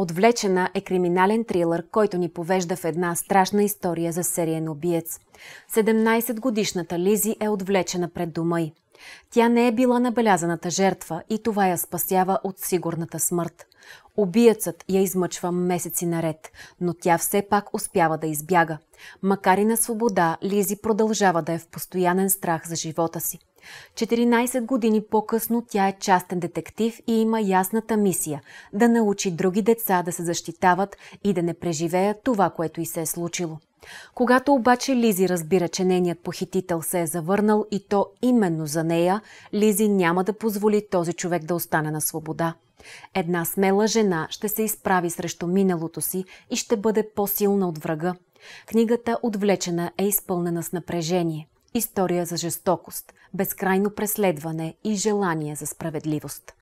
Отвлечена е криминален трилър, който ни повежда в една страшна история за сериен убиец. 17-годишната Лизи е отвлечена пред дома й. Тя не е била набелязаната жертва и това я спасява от сигурната смърт. Обиецът я измъчва месеци наред, но тя все пак успява да избяга. Макар и на свобода, Лизи продължава да е в постоянен страх за живота си. 14 години по-късно тя е частен детектив и има ясната мисия да научи други деца да се защитават и да не преживеят това, което и се е случило. Когато обаче Лизи разбира, че нейният похитител се е завърнал и то именно за нея, Лизи няма да позволи този човек да остане на свобода. Една смела жена ще се изправи срещу миналото си и ще бъде по-силна от врага. Книгата Отвлечена е изпълнена с напрежение, история за жестокост, безкрайно преследване и желание за справедливост.